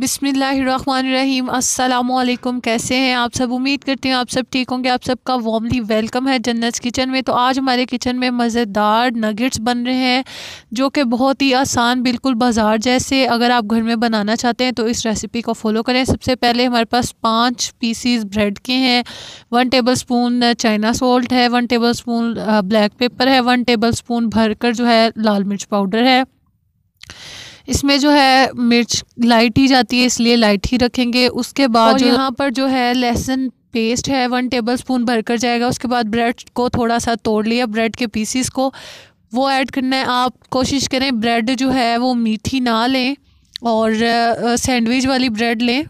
बिसमीम अल्लाम कैसे हैं आप सब उम्मीद करती हूँ आप सब ठीक होंगे आप सबका वार्मली वेलकम है जन्नत किचन में तो आज हमारे किचन में मज़ेदार नगेट्स बन रहे हैं जो कि बहुत ही आसान बिल्कुल बाजार जैसे अगर आप घर में बनाना चाहते हैं तो इस रेसिपी को फॉलो करें सबसे पहले हमारे पास पाँच पीसीज़ ब्रेड के हैं one table spoon China salt है one table spoon black pepper है वन टेबल स्पून भर कर जो है लाल मिर्च पाउडर है इसमें जो है मिर्च लाइट ही जाती है इसलिए लाइट ही रखेंगे उसके बाद जो यहाँ पर जो है लहसुन पेस्ट है वन टेबल स्पून भर कर जाएगा उसके बाद ब्रेड को थोड़ा सा तोड़ लिया ब्रेड के पीसीस को वो ऐड करना है आप कोशिश करें ब्रेड जो है वो मीठी ना लें और सैंडविच वाली ब्रेड लें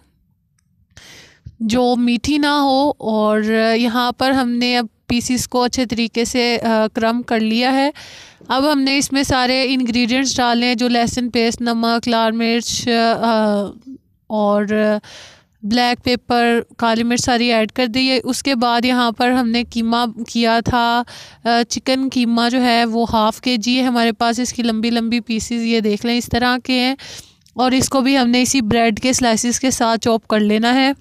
जो मीठी ना हो और यहाँ पर हमने अब पीसीस को अच्छे तरीके से क्रम कर लिया है अब हमने इसमें सारे इंग्रेडिएंट्स डाले हैं जो लहसुन पेस्ट नमक लाल मिर्च और ब्लैक पेपर काली मिर्च सारी ऐड कर दी है उसके बाद यहाँ पर हमने कीमा किया था चिकन कीमा जो है वो हाफ़ के जी है हमारे पास इसकी लंबी लंबी पीसीज ये देख लें इस तरह के हैं और इसको भी हमने इसी ब्रेड के स्लाइसिस के साथ चॉप कर लेना है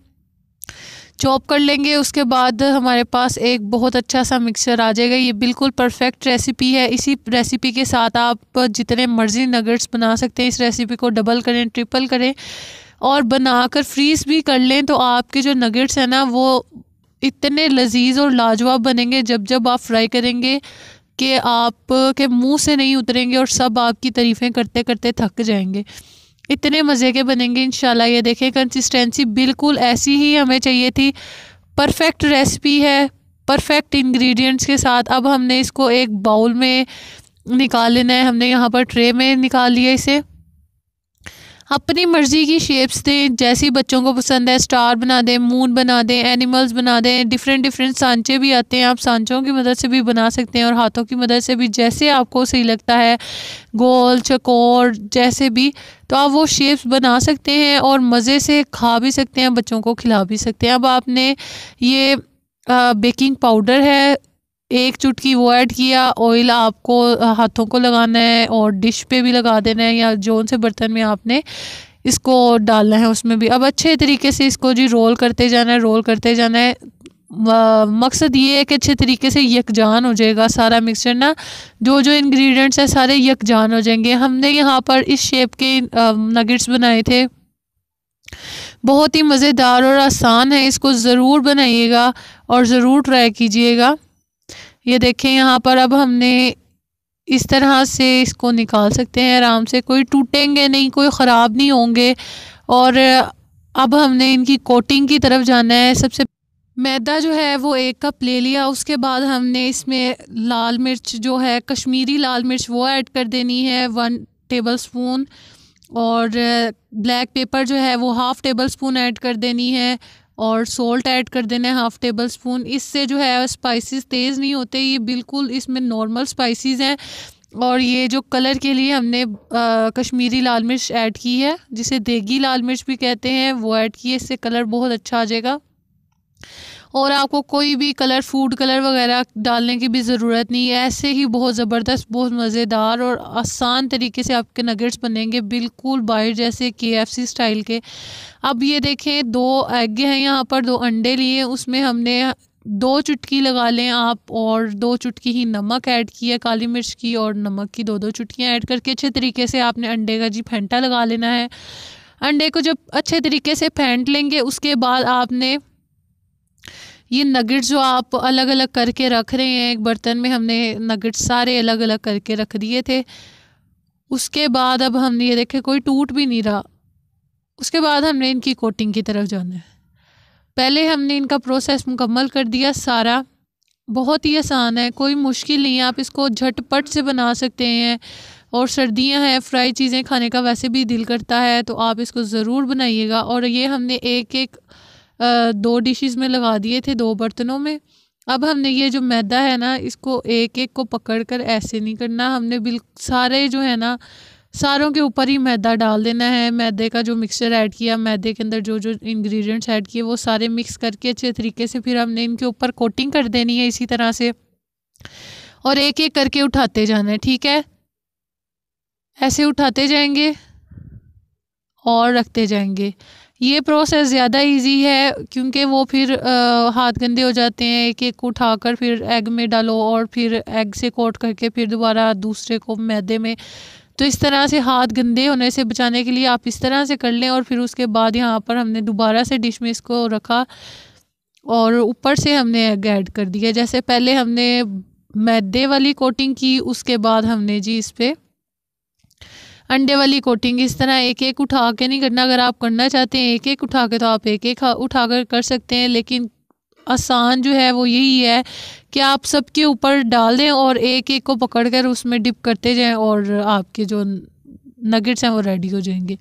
चॉप कर लेंगे उसके बाद हमारे पास एक बहुत अच्छा सा मिक्सर आ जाएगा ये बिल्कुल परफेक्ट रेसिपी है इसी रेसिपी के साथ आप जितने मर्जी नगर्स बना सकते हैं इस रेसिपी को डबल करें ट्रिपल करें और बनाकर फ्रीज़ भी कर लें तो आपके जो नगेट्स हैं ना वो इतने लजीज और लाजवाब बनेंगे जब जब आप फ्राई करेंगे कि आप के मुंह से नहीं उतरेंगे और सब आपकी तारीफ़ें करते करते थक जाएंगे इतने मज़े के बनेंगे इन ये देखें कंसिस्टेंसी बिल्कुल ऐसी ही हमें चाहिए थी परफेक्ट रेसिपी है परफेक्ट इंग्रेडिएंट्स के साथ अब हमने इसको एक बाउल में निकाल लेना है हमने यहाँ पर ट्रे में निकाल लिया इसे अपनी मर्ज़ी की शेप्स दें जैसी बच्चों को पसंद है स्टार बना दें मून बना दें एनिमल्स बना दें डिफरेंट डिफरेंट सांचे भी आते हैं आप सांचों की मदद से भी बना सकते हैं और हाथों की मदद से भी जैसे आपको सही लगता है गोल चकोर जैसे भी तो आप वो शेप्स बना सकते हैं और मज़े से खा भी सकते हैं बच्चों को खिला भी सकते हैं अब आपने ये बेकिंग पाउडर है एक चुटकी वो ऐड किया ऑयल आपको हाथों को लगाना है और डिश पे भी लगा देना है या जोन से बर्तन में आपने इसको डालना है उसमें भी अब अच्छे तरीके से इसको जी रोल करते जाना है रोल करते जाना है मकसद ये है कि अच्छे तरीके से यकजान हो जाएगा सारा मिक्सचर ना जो जो इंग्रेडिएंट्स हैं सारे यकजान हो जाएंगे हमने यहाँ पर इस शेप के नगेट्स बनाए थे बहुत ही मज़ेदार और आसान है इसको ज़रूर बनाइएगा और ज़रूर ट्राई कीजिएगा ये देखें यहाँ पर अब हमने इस तरह से इसको निकाल सकते हैं आराम से कोई टूटेंगे नहीं कोई ख़राब नहीं होंगे और अब हमने इनकी कोटिंग की तरफ जाना है सबसे मैदा जो है वो एक कप ले लिया उसके बाद हमने इसमें लाल मिर्च जो है कश्मीरी लाल मिर्च वो ऐड कर देनी है वन टेबल स्पून और ब्लैक पेपर जो है वो हाफ़ टेबल स्पून ऐड कर देनी है और सॉल्ट ऐड कर देना है हाफ़ टेबल स्पून इससे जो है स्पाइसेस तेज़ नहीं होते ये बिल्कुल इसमें नॉर्मल स्पाइसेस हैं और ये जो कलर के लिए हमने आ, कश्मीरी लाल मिर्च ऐड की है जिसे देगी लाल मिर्च भी कहते हैं वो ऐड की है इससे कलर बहुत अच्छा आ जाएगा और आपको कोई भी कलर फूड कलर वगैरह डालने की भी ज़रूरत नहीं है ऐसे ही बहुत ज़बरदस्त बहुत मज़ेदार और आसान तरीके से आपके नगेट्स बनेंगे बिल्कुल बाहर जैसे के स्टाइल के अब ये देखें दो एग हैं यहाँ पर दो अंडे लिए उसमें हमने दो चुटकी लगा लें आप और दो चुटकी ही नमक ऐड की है काली मिर्च की और नमक की दो दो चुटकियाँ ऐड करके अच्छे तरीके से आपने अंडे का जी फेंटा लगा लेना है अंडे को जब अच्छे तरीके से फेंट लेंगे उसके बाद आपने ये नगेट जो आप अलग अलग करके रख रहे हैं एक बर्तन में हमने नगेट सारे अलग अलग करके रख दिए थे उसके बाद अब हमने ये देखे कोई टूट भी नहीं रहा उसके बाद हमने इनकी कोटिंग की तरफ जाना है पहले हमने इनका प्रोसेस मुकम्मल कर दिया सारा बहुत ही आसान है कोई मुश्किल नहीं है आप इसको झटपट से बना सकते हैं और सर्दियां हैं फ्राई चीज़ें खाने का वैसे भी दिल करता है तो आप इसको ज़रूर बनाइएगा और ये हमने एक एक दो डिशेस में लगा दिए थे दो बर्तनों में अब हमने ये जो मैदा है ना इसको एक एक को पकड़ कर ऐसे नहीं करना हमने बिल सारे जो है ना सारों के ऊपर ही मैदा डाल देना है मैदे का जो मिक्सचर ऐड किया मैदे के अंदर जो जो इंग्रेडिएंट्स ऐड किए वो सारे मिक्स करके अच्छे तरीके से फिर हमने इनके ऊपर कोटिंग कर देनी है इसी तरह से और एक एक करके उठाते जाना है ठीक है ऐसे उठाते जाएंगे और रखते जाएंगे ये प्रोसेस ज़्यादा इजी है क्योंकि वो फिर आ, हाथ गंदे हो जाते हैं एक एक को उठाकर फिर एग में डालो और फिर एग से कोट करके फिर दोबारा दूसरे को मैदे में तो इस तरह से हाथ गंदे होने से बचाने के लिए आप इस तरह से कर लें और फिर उसके बाद यहाँ पर हमने दोबारा से डिश में इसको रखा और ऊपर से हमने एग ऐड कर दिया जैसे पहले हमने मैदे वाली कोटिंग की उसके बाद हमने जी इस पर अंडे वाली कोटिंग इस तरह एक एक उठा के नहीं करना अगर आप करना चाहते हैं एक एक उठा के तो आप एक एक उठा कर कर सकते हैं लेकिन आसान जो है वो यही है कि आप सबके ऊपर डाल दें और एक एक को पकड़ कर उसमें डिप करते जाएं और आपके जो नगेट्स हैं वो रेडी हो जाएंगे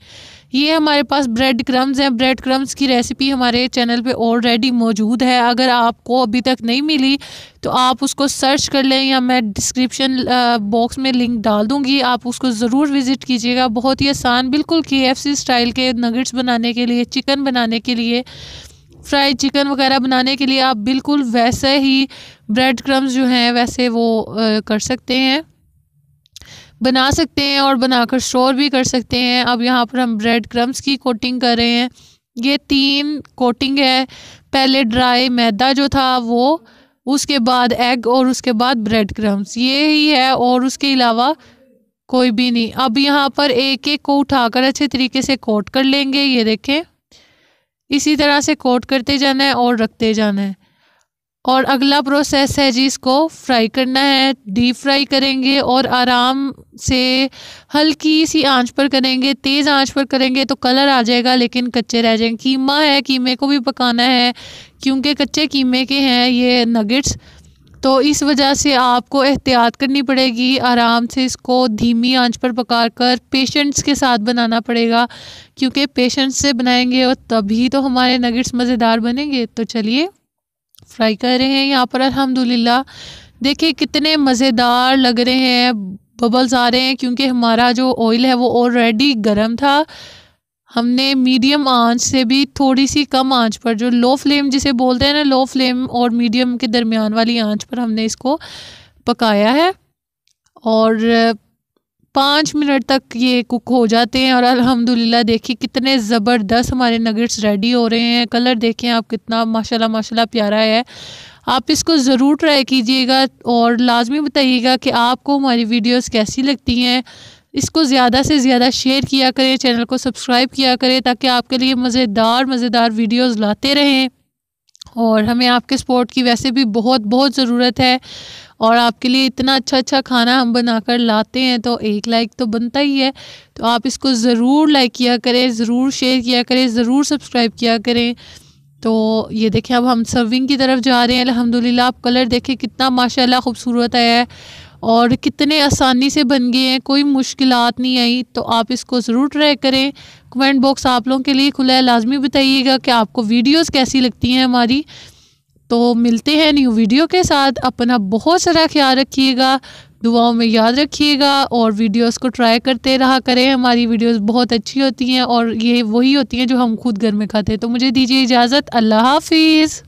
ये हमारे पास ब्रेड क्रम्स हैं ब्रेड क्रम्स की रेसिपी हमारे चैनल पे ऑलरेडी मौजूद है अगर आपको अभी तक नहीं मिली तो आप उसको सर्च कर लें या मैं डिस्क्रिप्शन बॉक्स में लिंक डाल दूँगी आप उसको ज़रूर विज़िट कीजिएगा बहुत ही आसान बिल्कुल के स्टाइल के नगेट्स बनाने के लिए चिकन बनाने के लिए फ्राइड चिकन वगैरह बनाने के लिए आप बिल्कुल वैसे ही ब्रेड क्रम्स जो हैं वैसे वो आ, कर सकते हैं बना सकते हैं और बनाकर स्टोर भी कर सकते हैं अब यहाँ पर हम ब्रेड क्रम्स की कोटिंग कर रहे हैं ये तीन कोटिंग है पहले ड्राई मैदा जो था वो उसके बाद एग और उसके बाद ब्रेड क्रम्स ये ही है और उसके अलावा कोई भी नहीं अब यहाँ पर एक एक को उठाकर अच्छे तरीके से कोट कर लेंगे ये देखें इसी तरह से कोट करते जाना है और रखते जाना है और अगला प्रोसेस है जी इसको फ्राई करना है डीप फ्राई करेंगे और आराम से हल्की सी आंच पर करेंगे तेज़ आंच पर करेंगे तो कलर आ जाएगा लेकिन कच्चे रह जाएंगे कीमा है कीमे को भी पकाना है क्योंकि कच्चे कीमे के हैं ये नगेट्स तो इस वजह से आपको एहतियात करनी पड़ेगी आराम से इसको धीमी आंच पर पका कर पेशेंट्स के साथ बनाना पड़ेगा क्योंकि पेशेंट्स से बनाएंगे और तभी तो हमारे नगेट्स मज़ेदार बनेंगे तो चलिए फ्राई कर रहे हैं यहाँ पर अल्हम्दुलिल्लाह देखिए कितने मज़ेदार लग रहे हैं बबल्स आ रहे हैं क्योंकि हमारा जो ऑयल है वो ऑलरेडी गर्म था हमने मीडियम आंच से भी थोड़ी सी कम आंच पर जो लो फ्लेम जिसे बोलते हैं ना लो फ्लेम और मीडियम के दरमियान वाली आंच पर हमने इसको पकाया है और पाँच मिनट तक ये कुक हो जाते हैं और अल्हम्दुलिल्लाह देखिए कितने ज़बरदस्त हमारे नगेट्स रेडी हो रहे हैं कलर देखें आप कितना माशाल्लाह माशाल्लाह प्यारा है आप इसको ज़रूर ट्राई कीजिएगा और लाजमी बताइएगा कि आपको हमारी वीडियोस कैसी लगती हैं इसको ज़्यादा से ज़्यादा शेयर किया करें चैनल को सब्सक्राइब किया करें ताकि आपके लिए मज़ेदार मज़ेदार वीडियोज़ लाते रहें और हमें आपके सपोर्ट की वैसे भी बहुत बहुत ज़रूरत है और आपके लिए इतना अच्छा अच्छा खाना हम बनाकर लाते हैं तो एक लाइक तो बनता ही है तो आप इसको ज़रूर लाइक किया करें ज़रूर शेयर किया करें ज़रूर सब्सक्राइब किया करें तो ये देखें अब हम सर्विंग की तरफ जा रहे हैं अलहमदिल्ला आप कलर देखें कितना माशाल्लाह खूबसूरत आया है और कितने आसानी से बन गए हैं कोई मुश्किल नहीं आई तो आप इसको ज़रूर ट्राई करें कमेंट बॉक्स आप लोगों के लिए खुला है लाजमी बताइएगा कि आपको वीडियोस कैसी लगती हैं हमारी तो मिलते हैं न्यू वीडियो के साथ अपना बहुत सारा ख्याल रखिएगा दुआओं में याद रखिएगा और वीडियोस को ट्राई करते रहा करें हमारी वीडियोस बहुत अच्छी होती हैं और ये वही होती हैं जो हम खुद घर में खाते हैं तो मुझे दीजिए इजाज़त अल्लाह हाफिज़